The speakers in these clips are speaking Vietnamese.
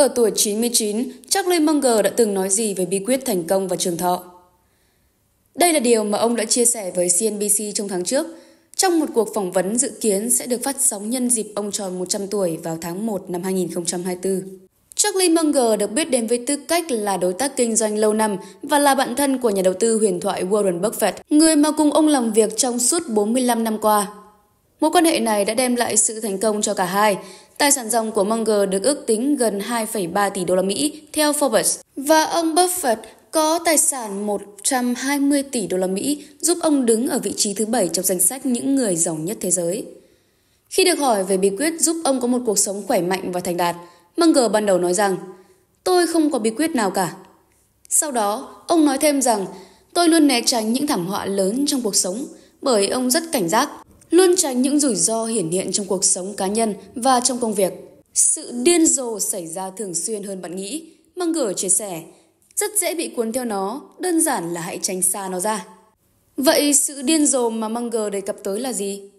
Ở tuổi 99, Charlie Munger đã từng nói gì về bí quyết thành công và trường thọ? Đây là điều mà ông đã chia sẻ với CNBC trong tháng trước, trong một cuộc phỏng vấn dự kiến sẽ được phát sóng nhân dịp ông tròn 100 tuổi vào tháng 1 năm 2024. Charlie Munger được biết đến với tư cách là đối tác kinh doanh lâu năm và là bạn thân của nhà đầu tư huyền thoại Warren Buffett, người mà cùng ông làm việc trong suốt 45 năm qua. Mối quan hệ này đã đem lại sự thành công cho cả hai. Tài sản dòng của Munger được ước tính gần 2,3 tỷ đô la Mỹ theo Forbes và ông Buffett có tài sản 120 tỷ đô la Mỹ giúp ông đứng ở vị trí thứ bảy trong danh sách những người giàu nhất thế giới. Khi được hỏi về bí quyết giúp ông có một cuộc sống khỏe mạnh và thành đạt, Munger ban đầu nói rằng, tôi không có bí quyết nào cả. Sau đó, ông nói thêm rằng, tôi luôn né tránh những thảm họa lớn trong cuộc sống bởi ông rất cảnh giác luôn tránh những rủi ro hiển hiện trong cuộc sống cá nhân và trong công việc. Sự điên rồ xảy ra thường xuyên hơn bạn nghĩ, Munger chia sẻ. Rất dễ bị cuốn theo nó, đơn giản là hãy tránh xa nó ra. Vậy sự điên rồ mà Munger đề cập tới là gì?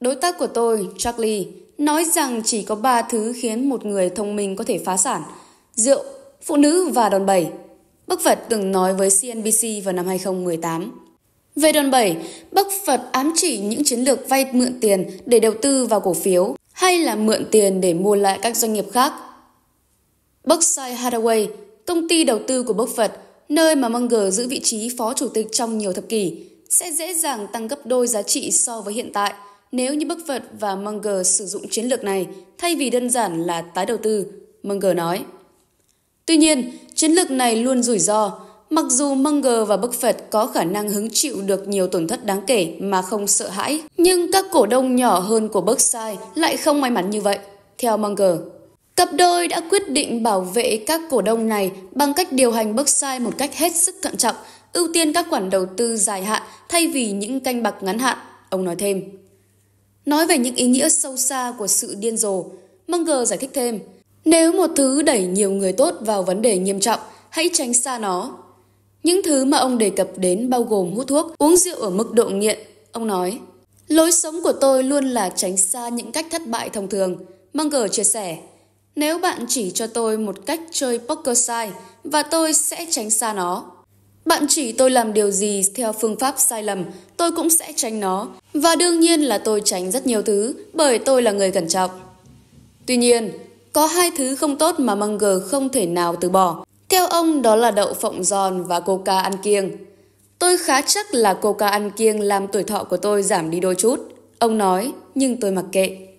Đối tác của tôi, Charlie, nói rằng chỉ có 3 thứ khiến một người thông minh có thể phá sản. Rượu, phụ nữ và đòn bẩy. Bức vật từng nói với CNBC vào năm 2018. Về đòn bẩy, Bắc Phật ám chỉ những chiến lược vay mượn tiền để đầu tư vào cổ phiếu hay là mượn tiền để mua lại các doanh nghiệp khác. Berkshire Hathaway, công ty đầu tư của Bắc Phật, nơi mà Munger giữ vị trí phó chủ tịch trong nhiều thập kỷ, sẽ dễ dàng tăng gấp đôi giá trị so với hiện tại nếu như bắc phật và Munger sử dụng chiến lược này thay vì đơn giản là tái đầu tư, Munger nói. Tuy nhiên, chiến lược này luôn rủi ro Mặc dù Munger và Bức Phật có khả năng hứng chịu được nhiều tổn thất đáng kể mà không sợ hãi, nhưng các cổ đông nhỏ hơn của Berkshire lại không may mắn như vậy. Theo Munger, cặp đôi đã quyết định bảo vệ các cổ đông này bằng cách điều hành Berkshire một cách hết sức cẩn trọng, ưu tiên các khoản đầu tư dài hạn thay vì những canh bạc ngắn hạn, ông nói thêm. Nói về những ý nghĩa sâu xa của sự điên rồ, Munger giải thích thêm, nếu một thứ đẩy nhiều người tốt vào vấn đề nghiêm trọng, hãy tránh xa nó những thứ mà ông đề cập đến bao gồm hút thuốc, uống rượu ở mức độ nghiện. Ông nói, lối sống của tôi luôn là tránh xa những cách thất bại thông thường. Munger chia sẻ, nếu bạn chỉ cho tôi một cách chơi poker sai và tôi sẽ tránh xa nó. Bạn chỉ tôi làm điều gì theo phương pháp sai lầm, tôi cũng sẽ tránh nó. Và đương nhiên là tôi tránh rất nhiều thứ bởi tôi là người cẩn trọng. Tuy nhiên, có hai thứ không tốt mà Munger không thể nào từ bỏ. Theo ông đó là đậu phộng giòn và coca ăn kiêng. Tôi khá chắc là coca ăn kiêng làm tuổi thọ của tôi giảm đi đôi chút. Ông nói, nhưng tôi mặc kệ.